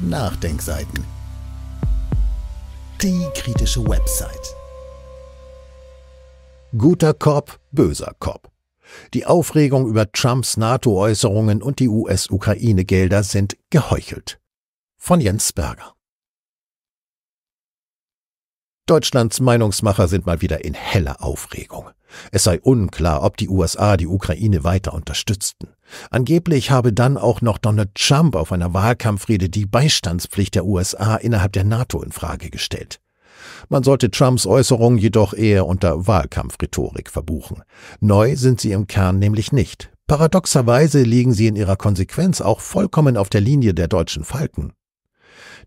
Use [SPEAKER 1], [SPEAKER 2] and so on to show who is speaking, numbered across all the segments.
[SPEAKER 1] Nachdenkseiten. Die kritische Website. Guter Korb, böser Korb. Die Aufregung über Trumps NATO-Äußerungen und die US-Ukraine-Gelder sind geheuchelt. Von Jens Berger. Deutschlands Meinungsmacher sind mal wieder in heller Aufregung. Es sei unklar, ob die USA die Ukraine weiter unterstützten. Angeblich habe dann auch noch Donald Trump auf einer Wahlkampfrede die Beistandspflicht der USA innerhalb der NATO in Frage gestellt. Man sollte Trumps Äußerungen jedoch eher unter Wahlkampfrhetorik verbuchen. Neu sind sie im Kern nämlich nicht. Paradoxerweise liegen sie in ihrer Konsequenz auch vollkommen auf der Linie der deutschen Falken.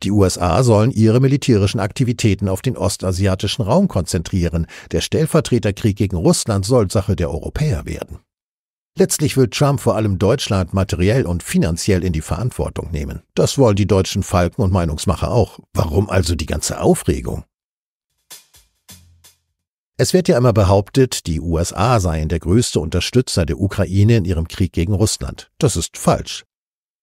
[SPEAKER 1] Die USA sollen ihre militärischen Aktivitäten auf den ostasiatischen Raum konzentrieren. Der Stellvertreterkrieg gegen Russland soll Sache der Europäer werden. Letztlich will Trump vor allem Deutschland materiell und finanziell in die Verantwortung nehmen. Das wollen die deutschen Falken und Meinungsmacher auch. Warum also die ganze Aufregung? Es wird ja immer behauptet, die USA seien der größte Unterstützer der Ukraine in ihrem Krieg gegen Russland. Das ist falsch.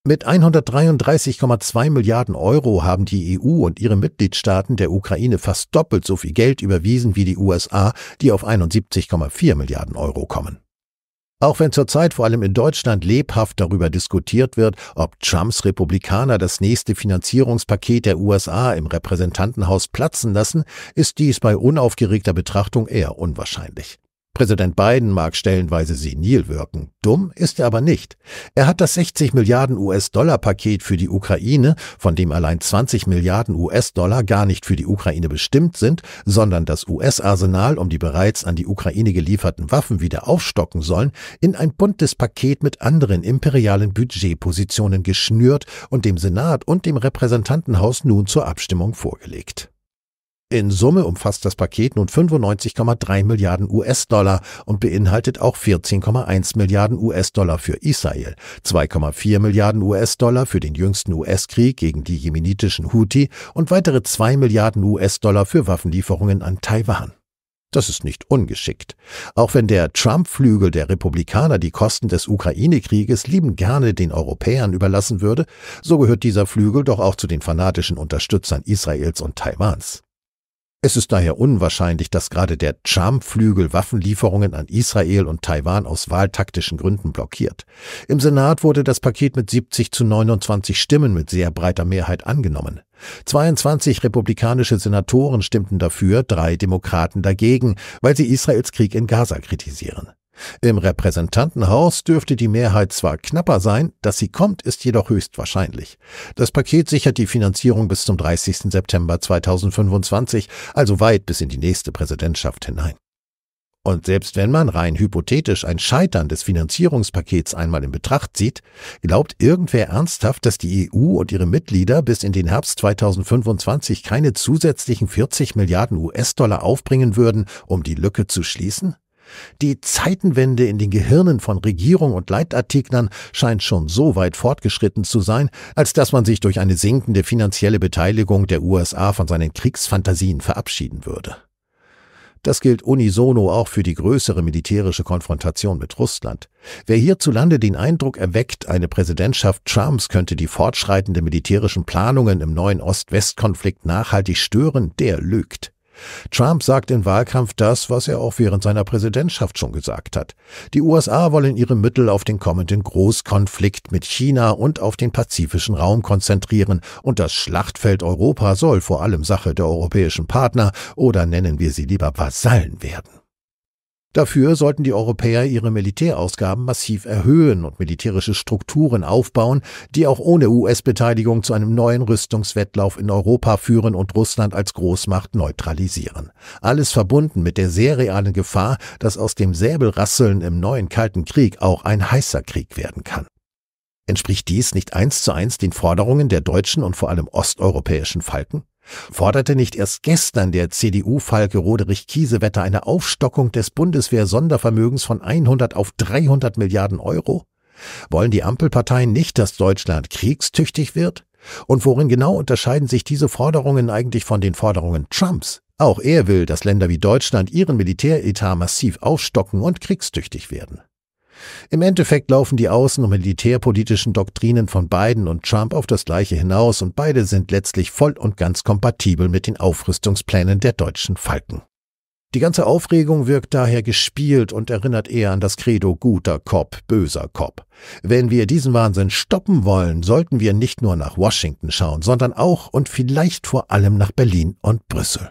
[SPEAKER 1] Mit 133,2 Milliarden Euro haben die EU und ihre Mitgliedstaaten der Ukraine fast doppelt so viel Geld überwiesen wie die USA, die auf 71,4 Milliarden Euro kommen. Auch wenn zurzeit vor allem in Deutschland lebhaft darüber diskutiert wird, ob Trumps Republikaner das nächste Finanzierungspaket der USA im Repräsentantenhaus platzen lassen, ist dies bei unaufgeregter Betrachtung eher unwahrscheinlich. Präsident Biden mag stellenweise senil wirken, dumm ist er aber nicht. Er hat das 60 Milliarden US-Dollar-Paket für die Ukraine, von dem allein 20 Milliarden US-Dollar gar nicht für die Ukraine bestimmt sind, sondern das US-Arsenal, um die bereits an die Ukraine gelieferten Waffen wieder aufstocken sollen, in ein buntes Paket mit anderen imperialen Budgetpositionen geschnürt und dem Senat und dem Repräsentantenhaus nun zur Abstimmung vorgelegt. In Summe umfasst das Paket nun 95,3 Milliarden US-Dollar und beinhaltet auch 14,1 Milliarden US-Dollar für Israel, 2,4 Milliarden US-Dollar für den jüngsten US-Krieg gegen die jemenitischen Houthi und weitere 2 Milliarden US-Dollar für Waffenlieferungen an Taiwan. Das ist nicht ungeschickt. Auch wenn der Trump-Flügel der Republikaner die Kosten des Ukraine-Krieges lieben gerne den Europäern überlassen würde, so gehört dieser Flügel doch auch zu den fanatischen Unterstützern Israels und Taiwans. Es ist daher unwahrscheinlich, dass gerade der Charmflügel Waffenlieferungen an Israel und Taiwan aus wahltaktischen Gründen blockiert. Im Senat wurde das Paket mit 70 zu 29 Stimmen mit sehr breiter Mehrheit angenommen. 22 republikanische Senatoren stimmten dafür, drei Demokraten dagegen, weil sie Israels Krieg in Gaza kritisieren. Im Repräsentantenhaus dürfte die Mehrheit zwar knapper sein, dass sie kommt, ist jedoch höchstwahrscheinlich. Das Paket sichert die Finanzierung bis zum 30. September 2025, also weit bis in die nächste Präsidentschaft hinein. Und selbst wenn man rein hypothetisch ein Scheitern des Finanzierungspakets einmal in Betracht zieht, glaubt irgendwer ernsthaft, dass die EU und ihre Mitglieder bis in den Herbst 2025 keine zusätzlichen 40 Milliarden US-Dollar aufbringen würden, um die Lücke zu schließen? Die Zeitenwende in den Gehirnen von Regierung und Leitartiklern scheint schon so weit fortgeschritten zu sein, als dass man sich durch eine sinkende finanzielle Beteiligung der USA von seinen Kriegsfantasien verabschieden würde. Das gilt unisono auch für die größere militärische Konfrontation mit Russland. Wer hierzulande den Eindruck erweckt, eine Präsidentschaft Trumps könnte die fortschreitenden militärischen Planungen im neuen Ost-West-Konflikt nachhaltig stören, der lügt. Trump sagt im Wahlkampf das, was er auch während seiner Präsidentschaft schon gesagt hat. Die USA wollen ihre Mittel auf den kommenden Großkonflikt mit China und auf den pazifischen Raum konzentrieren, und das Schlachtfeld Europa soll vor allem Sache der europäischen Partner oder nennen wir sie lieber Vasallen werden. Dafür sollten die Europäer ihre Militärausgaben massiv erhöhen und militärische Strukturen aufbauen, die auch ohne US-Beteiligung zu einem neuen Rüstungswettlauf in Europa führen und Russland als Großmacht neutralisieren. Alles verbunden mit der sehr realen Gefahr, dass aus dem Säbelrasseln im neuen Kalten Krieg auch ein heißer Krieg werden kann. Entspricht dies nicht eins zu eins den Forderungen der deutschen und vor allem osteuropäischen Falken? Forderte nicht erst gestern der CDU-Falke Roderich Kiesewetter eine Aufstockung des Bundeswehr-Sondervermögens von 100 auf 300 Milliarden Euro? Wollen die Ampelparteien nicht, dass Deutschland kriegstüchtig wird? Und worin genau unterscheiden sich diese Forderungen eigentlich von den Forderungen Trumps? Auch er will, dass Länder wie Deutschland ihren Militäretat massiv aufstocken und kriegstüchtig werden. Im Endeffekt laufen die außen- und militärpolitischen Doktrinen von Biden und Trump auf das Gleiche hinaus und beide sind letztlich voll und ganz kompatibel mit den Aufrüstungsplänen der deutschen Falken. Die ganze Aufregung wirkt daher gespielt und erinnert eher an das Credo guter Kopf, böser Kopf. Wenn wir diesen Wahnsinn stoppen wollen, sollten wir nicht nur nach Washington schauen, sondern auch und vielleicht vor allem nach Berlin und Brüssel.